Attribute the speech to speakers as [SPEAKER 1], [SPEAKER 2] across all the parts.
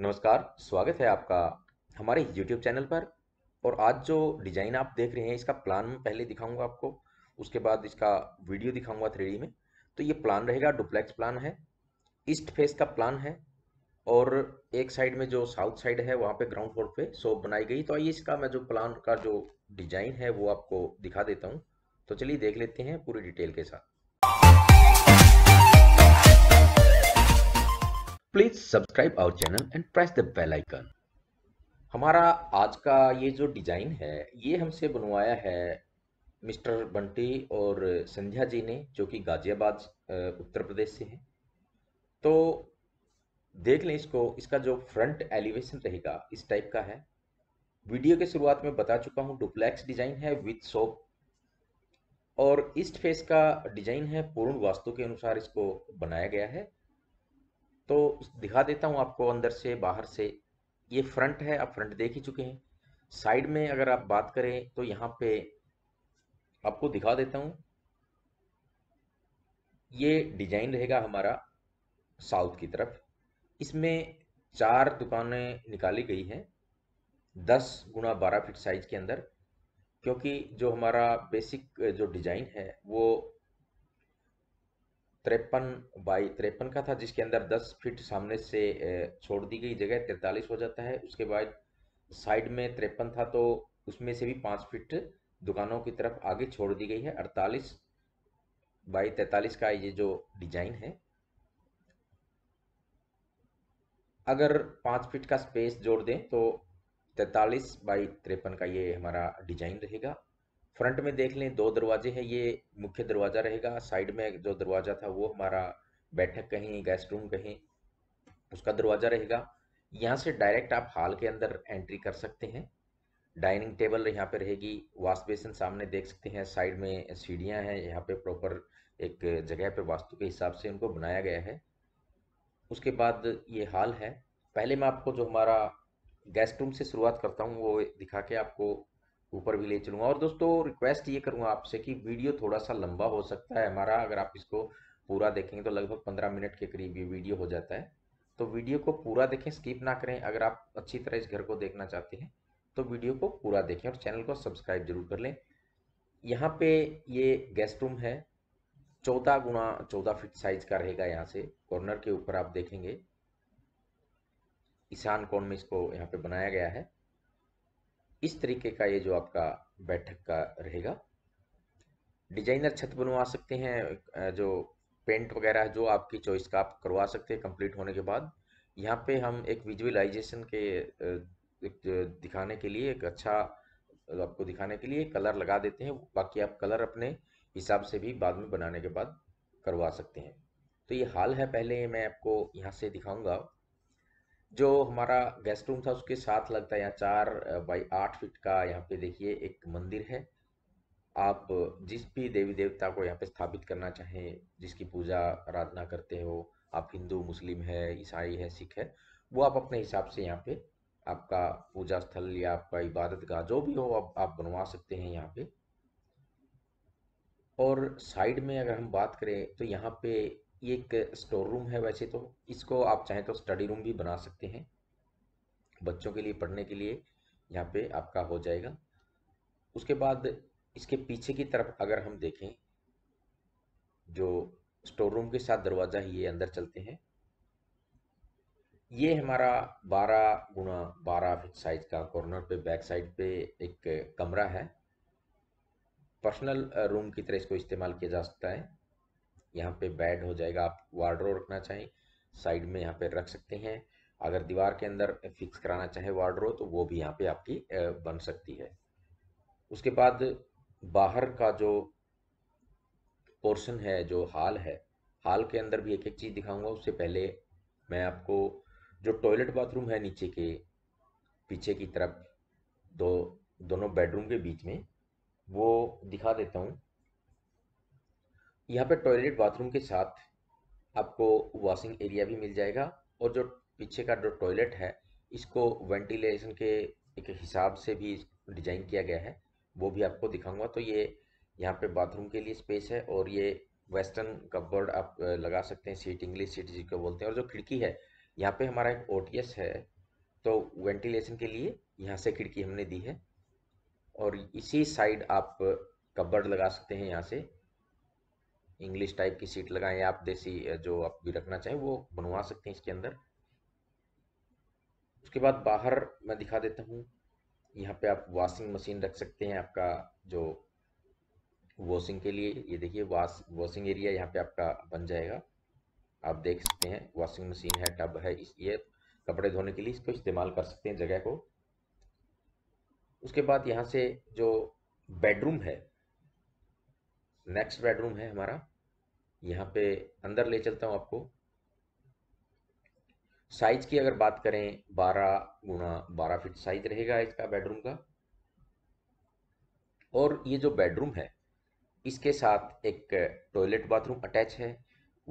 [SPEAKER 1] नमस्कार स्वागत है आपका हमारे यूट्यूब चैनल पर और आज जो डिज़ाइन आप देख रहे हैं इसका प्लान मैं पहले दिखाऊंगा आपको उसके बाद इसका वीडियो दिखाऊंगा थ्री में तो ये प्लान रहेगा डुप्लेक्स प्लान है ईस्ट फेस का प्लान है और एक साइड में जो साउथ साइड है वहाँ पे ग्राउंड फ्लोर पे शॉप बनाई गई तो आइए इसका मैं जो प्लान का जो डिज़ाइन है वो आपको दिखा देता हूँ तो चलिए देख लेते हैं पूरी डिटेल के साथ please subscribe our channel and press the bell icon हमारा आज का ये जो डिजाइन है ये हमसे बनवाया है मिस्टर बंटी और संध्या जी ने जो कि गाजियाबाद उत्तर प्रदेश से हैं तो देख लें इसको इसका जो फ्रंट एलिवेशन रहेगा इस टाइप का है वीडियो के शुरुआत में बता चुका हूँ डुप्लेक्स डिजाइन है विथ सोप और ईस्ट फेस का डिजाइन है पूर्ण वास्तु के अनुसार इसको बनाया गया है तो दिखा देता हूँ आपको अंदर से बाहर से ये फ्रंट है आप फ्रंट देख ही चुके हैं साइड में अगर आप बात करें तो यहाँ पे आपको दिखा देता हूँ ये डिजाइन रहेगा हमारा साउथ की तरफ इसमें चार दुकानें निकाली गई हैं दस गुणा बारह फिट साइज के अंदर क्योंकि जो हमारा बेसिक जो डिजाइन है वो त्रेपन बाई त्रेपन का था जिसके अंदर 10 फीट सामने से छोड़ दी गई जगह तैतालीस हो जाता है उसके बाद साइड में तिरपन था तो उसमें से भी पाँच फीट दुकानों की तरफ आगे छोड़ दी गई है अड़तालीस बाई तैतालीस का ये जो डिजाइन है अगर पाँच फीट का स्पेस जोड़ दें तो तैतालीस बाई त्रेपन का ये हमारा डिजाइन रहेगा फ्रंट में देख लें दो दरवाजे हैं ये मुख्य दरवाज़ा रहेगा साइड में जो दरवाज़ा था वो हमारा बैठक कहीं गेस्ट रूम कहीं उसका दरवाज़ा रहेगा यहाँ से डायरेक्ट आप हॉल के अंदर एंट्री कर सकते हैं डाइनिंग टेबल यहाँ पे रहेगी वाश बेसिन सामने देख सकते हैं साइड में सीढ़ियाँ हैं यहाँ पे प्रॉपर एक जगह पे वास्तु के हिसाब से उनको बनाया गया है उसके बाद ये हॉल है पहले मैं आपको जो हमारा गेस्ट रूम से शुरुआत करता हूँ वो दिखा के आपको ऊपर भी ले चलूँगा और दोस्तों रिक्वेस्ट ये करूँगा आपसे कि वीडियो थोड़ा सा लंबा हो सकता है हमारा अगर आप इसको पूरा देखेंगे तो लगभग पंद्रह मिनट के करीब ये वीडियो हो जाता है तो वीडियो को पूरा देखें स्किप ना करें अगर आप अच्छी तरह इस घर को देखना चाहते हैं तो वीडियो को पूरा देखें और चैनल को सब्सक्राइब जरूर कर लें यहाँ पे ये गेस्ट रूम है चौदह गुना चौदह फीट साइज का रहेगा यहाँ से कॉर्नर के ऊपर आप देखेंगे ईशान कोण में इसको यहाँ पे बनाया गया है इस तरीके का ये जो आपका बैठक का रहेगा डिजाइनर छत बनवा सकते हैं जो पेंट वगैरह जो आपकी चॉइस का आप करवा सकते हैं कंप्लीट होने के बाद यहाँ पे हम एक विजुअलाइजेशन के दिखाने के लिए एक अच्छा आपको दिखाने के लिए कलर लगा देते हैं बाकी आप कलर अपने हिसाब से भी बाद में बनाने के बाद करवा सकते हैं तो ये हाल है पहले मैं आपको यहाँ से दिखाऊंगा जो हमारा गेस्ट रूम था उसके साथ लगता है यहाँ चार बाई आठ फीट का यहाँ पे देखिए एक मंदिर है आप जिस भी देवी देवता को यहाँ पे स्थापित करना चाहें जिसकी पूजा आराधना करते हो आप हिंदू मुस्लिम है ईसाई है सिख है वो आप अपने हिसाब से यहाँ पे आपका पूजा स्थल या आपका इबादत का जो भी हो आप, आप बनवा सकते हैं यहाँ पे और साइड में अगर हम बात करें तो यहाँ पे ये एक स्टोर रूम है वैसे तो इसको आप चाहें तो स्टडी रूम भी बना सकते हैं बच्चों के लिए पढ़ने के लिए यहाँ पे आपका हो जाएगा उसके बाद इसके पीछे की तरफ अगर हम देखें जो स्टोर रूम के साथ दरवाज़ा ही ये अंदर चलते हैं ये हमारा 12 गुणा बारह फिट साइज का कॉर्नर पे बैक साइड पे एक कमरा है पर्सनल रूम की तरह इसको इस्तेमाल किया जा सकता है यहाँ पे बेड हो जाएगा आप वार्ड्रो रखना चाहें साइड में यहाँ पे रख सकते हैं अगर दीवार के अंदर फिक्स कराना चाहे वार्ड्रो तो वो भी यहाँ पे आपकी बन सकती है उसके बाद बाहर का जो पोर्शन है जो हाल है हाल के अंदर भी एक एक चीज़ दिखाऊंगा उससे पहले मैं आपको जो टॉयलेट बाथरूम है नीचे के पीछे की तरफ दो दोनों बेडरूम के बीच में वो दिखा देता हूँ यहाँ पर टॉयलेट बाथरूम के साथ आपको वॉशिंग एरिया भी मिल जाएगा और जो पीछे का जो टॉयलेट है इसको वेंटिलेशन के एक हिसाब से भी डिजाइन किया गया है वो भी आपको दिखाऊंगा तो ये यहाँ पे बाथरूम के लिए स्पेस है और ये वेस्टर्न कपबर्ड आप लगा सकते हैं सीट इंग्लिश सीट जिसको बोलते हैं और जो खिड़की है यहाँ पे हमारा एक ओ है तो वेंटिलेशन के लिए यहाँ से खिड़की हमने दी है और इसी साइड आप कपबर्ड लगा सकते हैं यहाँ से इंग्लिश टाइप की सीट लगाएं आप देसी जो आप भी रखना चाहें वो बनवा सकते हैं इसके अंदर उसके बाद बाहर मैं दिखा देता हूँ यहाँ पे आप वॉशिंग मशीन रख सकते हैं आपका जो वॉशिंग के लिए ये देखिए वॉश वॉशिंग एरिया यहाँ पे आपका बन जाएगा आप देख सकते हैं वॉशिंग मशीन है टब है इस ये कपड़े धोने के लिए इसको इस्तेमाल कर सकते हैं जगह को उसके बाद यहाँ से जो बेडरूम है नेक्स्ट बेडरूम है हमारा यहाँ पे अंदर ले चलता हूँ आपको साइज की अगर बात करें 12 गुणा बारह फीट साइज रहेगा इसका बेडरूम का और ये जो बेडरूम है इसके साथ एक टॉयलेट बाथरूम अटैच है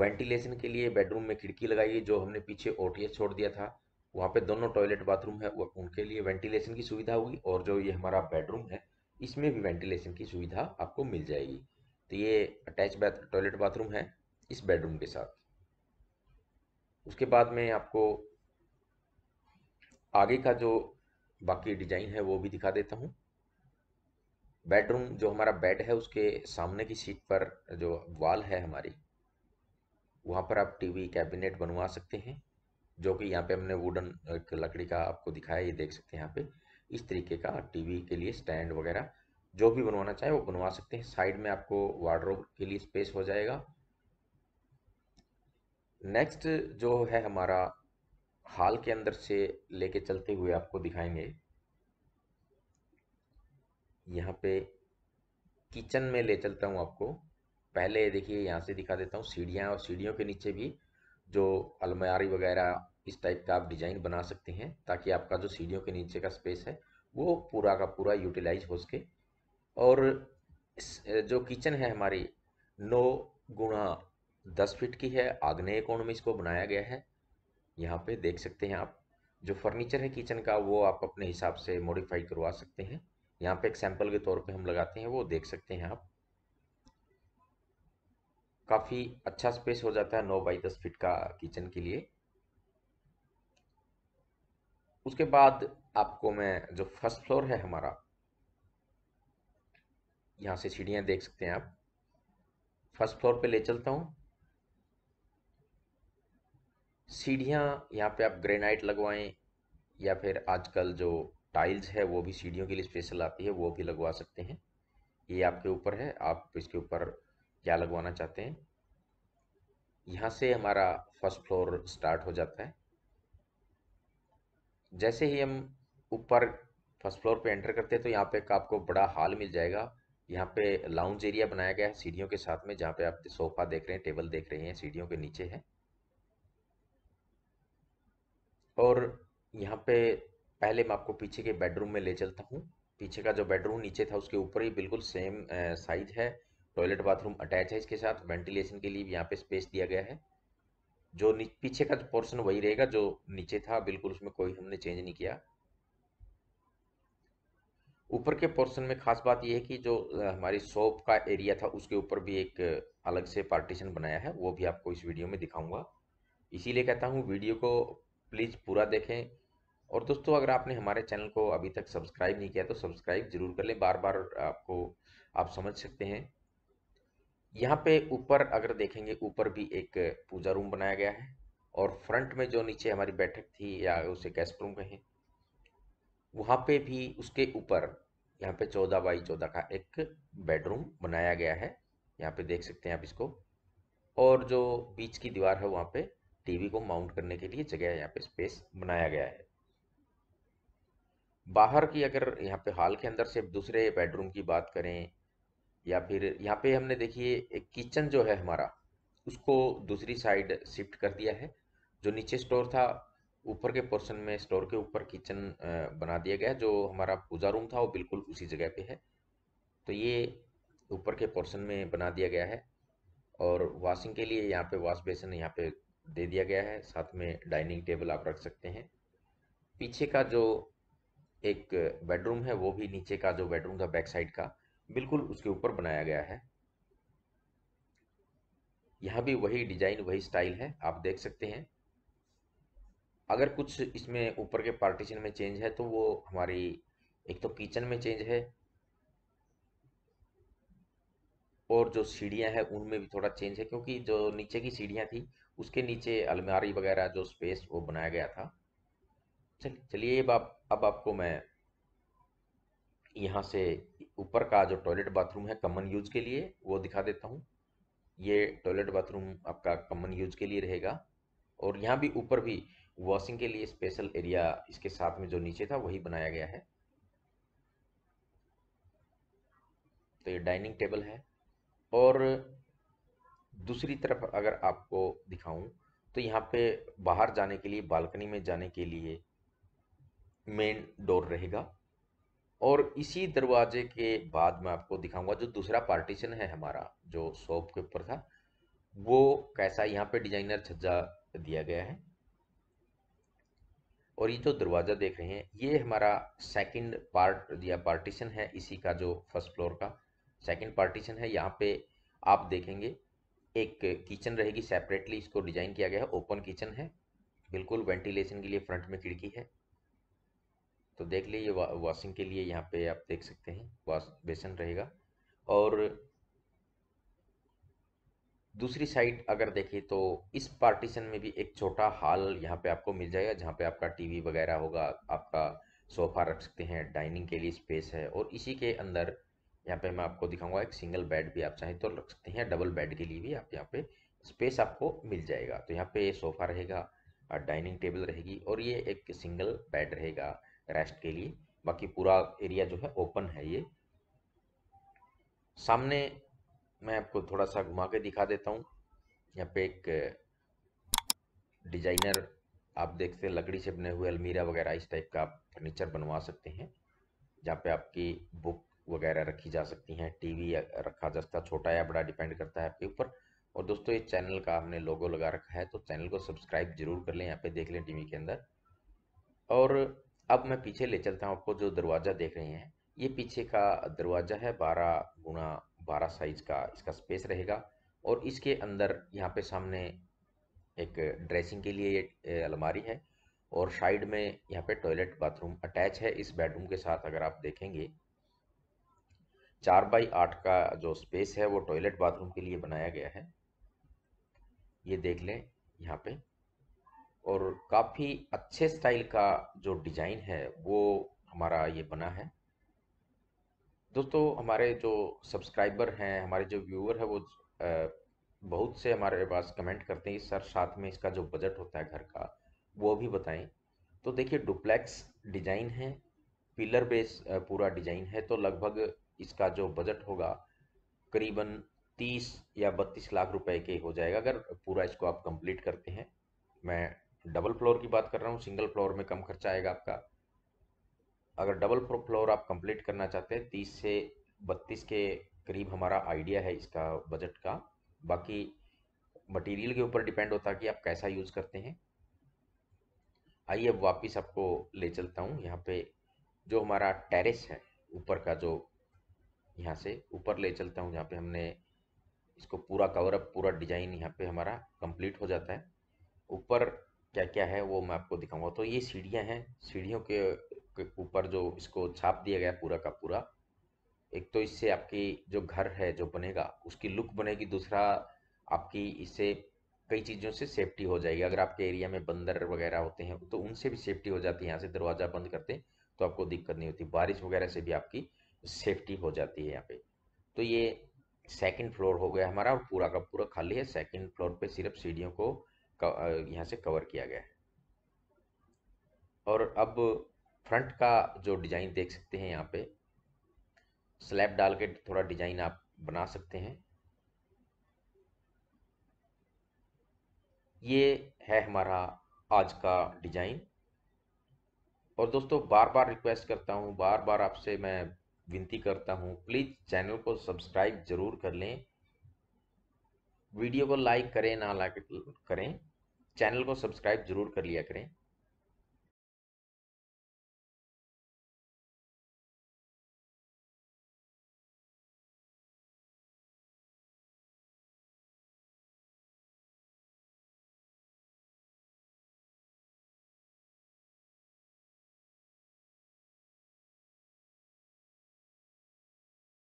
[SPEAKER 1] वेंटिलेशन के लिए बेडरूम में खिड़की लगाई है जो हमने पीछे ओटीएस छोड़ दिया था वहाँ पे दोनों टॉयलेट बाथरूम है उनके लिए वेंटिलेशन की सुविधा होगी और जो ये हमारा बेडरूम है इसमें भी वेंटिलेशन की सुविधा आपको मिल जाएगी तो ये अटैच बाथ टॉयलेट बाथरूम है इस बेडरूम के साथ उसके बाद में आपको आगे का जो बाकी डिजाइन है वो भी दिखा देता हूँ बेडरूम जो हमारा बेड है उसके सामने की सीट पर जो वॉल है हमारी वहाँ पर आप टीवी कैबिनेट बनवा सकते हैं जो कि यहाँ पे हमने वुडन लकड़ी का आपको दिखाया ये देख सकते हैं यहाँ पे इस तरीके का टीवी के लिए स्टैंड वगैरह जो भी बनवाना चाहे वो बनवा सकते हैं साइड में आपको वार्ड्रोब के लिए स्पेस हो जाएगा नेक्स्ट जो है हमारा हाल के अंदर से लेके चलते हुए आपको दिखाएंगे यहाँ पे किचन में ले चलता हूँ आपको पहले देखिए यहाँ से दिखा देता हूँ सीढ़ियाँ और सीढ़ियों के नीचे भी जो अलमारी वगैरह इस टाइप का आप डिज़ाइन बना सकते हैं ताकि आपका जो सीढ़ियों के नीचे का स्पेस है वो पूरा का पूरा यूटिलाइज हो सके और इस जो किचन है हमारी नौ गुणा दस फिट की है आग्नेय कोण में इसको बनाया गया है यहाँ पे देख सकते हैं आप जो फर्नीचर है किचन का वो आप अपने हिसाब से मॉडिफाई करवा सकते हैं यहाँ पे एक सैंपल के तौर पे हम लगाते हैं वो देख सकते हैं आप काफ़ी अच्छा स्पेस हो जाता है नौ बाई दस फिट का किचन के लिए उसके बाद आपको मैं जो फर्स्ट फ्लोर है हमारा यहाँ से सीढ़ियाँ देख सकते हैं आप फर्स्ट फ्लोर पे ले चलता हूँ सीढ़ियाँ यहाँ पे आप ग्रेनाइट लगवाएं या फिर आजकल जो टाइल्स है वो भी सीढ़ियों के लिए स्पेशल आती है वो भी लगवा सकते हैं ये आपके ऊपर है आप इसके ऊपर क्या लगवाना चाहते हैं यहाँ से हमारा फर्स्ट फ्लोर स्टार्ट हो जाता है जैसे ही हम ऊपर फर्स्ट फ्लोर पे एंटर करते हैं तो यहाँ पे आपको बड़ा हॉल मिल जाएगा यहाँ पे लाउंज एरिया बनाया गया है सीढ़ियों के साथ में जहाँ पे आप सोफा देख रहे हैं टेबल देख रहे हैं सीढ़ियों के नीचे है और यहाँ पे पहले मैं आपको पीछे के बेडरूम में ले चलता हूँ पीछे का जो बेडरूम नीचे था उसके ऊपर ही बिल्कुल सेम साइज है टॉयलेट बाथरूम अटैच है इसके साथ वेंटिलेशन के लिए भी यहाँ पे स्पेस दिया गया है जो पीछे का पोर्शन वही रहेगा जो नीचे था बिल्कुल उसमें कोई हमने चेंज नहीं किया ऊपर के पोर्शन में खास बात यह है कि जो हमारी शॉप का एरिया था उसके ऊपर भी एक अलग से पार्टीशन बनाया है वो भी आपको इस वीडियो में दिखाऊंगा इसीलिए कहता हूँ वीडियो को प्लीज़ पूरा देखें और दोस्तों अगर आपने हमारे चैनल को अभी तक सब्सक्राइब नहीं किया तो सब्सक्राइब जरूर कर लें बार बार आपको आप समझ सकते हैं यहाँ पे ऊपर अगर देखेंगे ऊपर भी एक पूजा रूम बनाया गया है और फ्रंट में जो नीचे हमारी बैठक थी या उसे गेस्ट रूम कहें वहाँ पे भी उसके ऊपर यहाँ पे चौदह बाई चौदह का एक बेडरूम बनाया गया है यहाँ पे देख सकते हैं आप इसको और जो बीच की दीवार है वहाँ पे टीवी को माउंट करने के लिए जगह यहाँ पे स्पेस बनाया गया है बाहर की अगर यहाँ पे हॉल के अंदर से दूसरे बेडरूम की बात करें या फिर यहाँ पे हमने देखिए एक किचन जो है हमारा उसको दूसरी साइड शिफ्ट कर दिया है जो नीचे स्टोर था ऊपर के पोर्शन में स्टोर के ऊपर किचन बना दिया गया जो हमारा पूजा रूम था वो बिल्कुल उसी जगह पे है तो ये ऊपर के पोर्शन में बना दिया गया है और वॉशिंग के लिए यहाँ पे वॉश बेसन यहाँ पे दे दिया गया है साथ में डाइनिंग टेबल आप रख सकते हैं पीछे का जो एक बेडरूम है वो भी नीचे का जो बेडरूम था बैक साइड का बिल्कुल उसके ऊपर बनाया गया है यहाँ भी वही डिजाइन वही स्टाइल है आप देख सकते हैं अगर कुछ इसमें ऊपर के पार्टीशन में चेंज है तो वो हमारी एक तो किचन में चेंज है और जो सीढ़ियां हैं उनमें भी थोड़ा चेंज है क्योंकि जो नीचे की सीढ़ियां थी उसके नीचे अलमारी वगैरह जो स्पेस वो बनाया गया था चलिए चलिए अब आप अब आपको मैं यहाँ से ऊपर का जो टॉयलेट बाथरूम है कमन यूज के लिए वो दिखा देता हूँ ये टॉयलेट बाथरूम आपका कमन यूज के लिए रहेगा और यहाँ भी ऊपर भी वॉशिंग के लिए स्पेशल एरिया इसके साथ में जो नीचे था वही बनाया गया है तो ये डाइनिंग टेबल है और दूसरी तरफ अगर आपको दिखाऊं तो यहाँ पे बाहर जाने के लिए बालकनी में जाने के लिए मेन डोर रहेगा और इसी दरवाजे के बाद मैं आपको दिखाऊंगा जो दूसरा पार्टीशन है हमारा जो शॉप के ऊपर था वो कैसा यहाँ पे डिजाइनर छज्जा दिया गया है और ये जो दरवाज़ा देख रहे हैं ये हमारा सेकंड पार्ट या पार्टीशन है इसी का जो फर्स्ट फ्लोर का सेकंड पार्टीशन है यहाँ पे आप देखेंगे एक किचन रहेगी सेपरेटली इसको डिजाइन किया गया है ओपन किचन है बिल्कुल वेंटिलेशन के लिए फ्रंट में खिड़की है तो देख लीजिए वॉशिंग के लिए यहाँ पे आप देख सकते हैं वॉश बेसन रहेगा और दूसरी साइड अगर देखें तो इस पार्टीशन में भी एक छोटा हॉल यहाँ पे आपको मिल जाएगा जहाँ पे आपका टीवी वगैरह होगा आपका सोफ़ा रख सकते हैं डाइनिंग के लिए स्पेस है और इसी के अंदर यहाँ पे मैं आपको दिखाऊंगा एक सिंगल बेड भी आप चाहें तो रख सकते हैं डबल बेड के लिए भी आप यहाँ पे स्पेस आपको मिल जाएगा तो यहाँ पे सोफ़ा रहेगा डाइनिंग टेबल रहेगी और ये एक सिंगल बेड रहेगा रेस्ट के लिए बाकी पूरा एरिया जो है ओपन है ये सामने मैं आपको थोड़ा सा घुमा के दिखा देता हूँ यहाँ पे एक डिजाइनर आप देखते हैं लकड़ी से बने हुए अलमीरा वगैरह इस टाइप का आप फर्नीचर बनवा सकते हैं जहाँ पे आपकी बुक वगैरह रखी जा सकती हैं टीवी रखा जा सकता है छोटा या बड़ा डिपेंड करता है आपके ऊपर और दोस्तों इस चैनल का हमने लोगो लगा रखा है तो चैनल को सब्सक्राइब जरूर कर लें यहाँ पे देख लें टीवी के अंदर और अब मैं पीछे ले चलता हूँ आपको जो दरवाज़ा देख रहे हैं ये पीछे का दरवाज़ा है बारह गुणा बारह साइज का इसका स्पेस रहेगा और इसके अंदर यहाँ पे सामने एक ड्रेसिंग के लिए ये अलमारी है और साइड में यहाँ पे टॉयलेट बाथरूम अटैच है इस बेडरूम के साथ अगर आप देखेंगे चार बाई आठ का जो स्पेस है वो टॉयलेट बाथरूम के लिए बनाया गया है ये देख लें यहाँ पे और काफ़ी अच्छे स्टाइल का जो डिज़ाइन है वो हमारा ये बना है दोस्तों हमारे जो सब्सक्राइबर हैं हमारे जो व्यूअर है वो बहुत से हमारे पास कमेंट करते हैं सर साथ में इसका जो बजट होता है घर का वो भी बताएं तो देखिए डुप्लेक्स डिजाइन है पिलर बेस पूरा डिजाइन है तो लगभग इसका जो बजट होगा करीबन तीस या बत्तीस लाख रुपए के हो जाएगा अगर पूरा इसको आप कंप्लीट करते हैं मैं डबल फ्लोर की बात कर रहा हूँ सिंगल फ्लोर में कम खर्चा आएगा आपका अगर डबल फ्लोर आप कंप्लीट करना चाहते हैं तीस से बत्तीस के करीब हमारा आइडिया है इसका बजट का बाकी मटेरियल के ऊपर डिपेंड होता है कि आप कैसा यूज़ करते हैं आइए अब वापिस आपको ले चलता हूँ यहाँ पे जो हमारा टेरेस है ऊपर का जो यहाँ से ऊपर ले चलता हूँ जहाँ पे हमने इसको पूरा कवरअप पूरा डिजाइन यहाँ पे हमारा कंप्लीट हो जाता है ऊपर क्या क्या है वो मैं आपको दिखाऊंगा तो ये सीढ़ियाँ हैं सीढ़ियों के के ऊपर जो इसको छाप दिया गया पूरा का पूरा एक तो इससे आपकी जो घर है जो बनेगा उसकी लुक बनेगी दूसरा आपकी इससे कई चीज़ों से सेफ्टी हो जाएगी अगर आपके एरिया में बंदर वगैरह होते हैं तो उनसे भी सेफ्टी हो जाती है यहाँ से दरवाज़ा बंद करते हैं तो आपको दिक्कत नहीं होती बारिश वगैरह से भी आपकी सेफ्टी हो जाती है यहाँ पे तो ये सेकंड फ्लोर हो गया हमारा और पूरा का पूरा खाली है सेकंड फ्लोर पे सिर्फ सीढ़ियों को यहाँ से कवर किया गया है और अब फ्रंट का जो डिज़ाइन देख सकते हैं यहाँ पे स्लैब डाल के थोड़ा डिज़ाइन आप बना सकते हैं ये है हमारा आज का डिज़ाइन और दोस्तों बार बार रिक्वेस्ट करता हूँ बार बार आपसे मैं विनती करता हूँ प्लीज़ चैनल को सब्सक्राइब ज़रूर कर लें वीडियो को लाइक करें ना लाइक करें चैनल को सब्सक्राइब ज़रूर कर लिया करें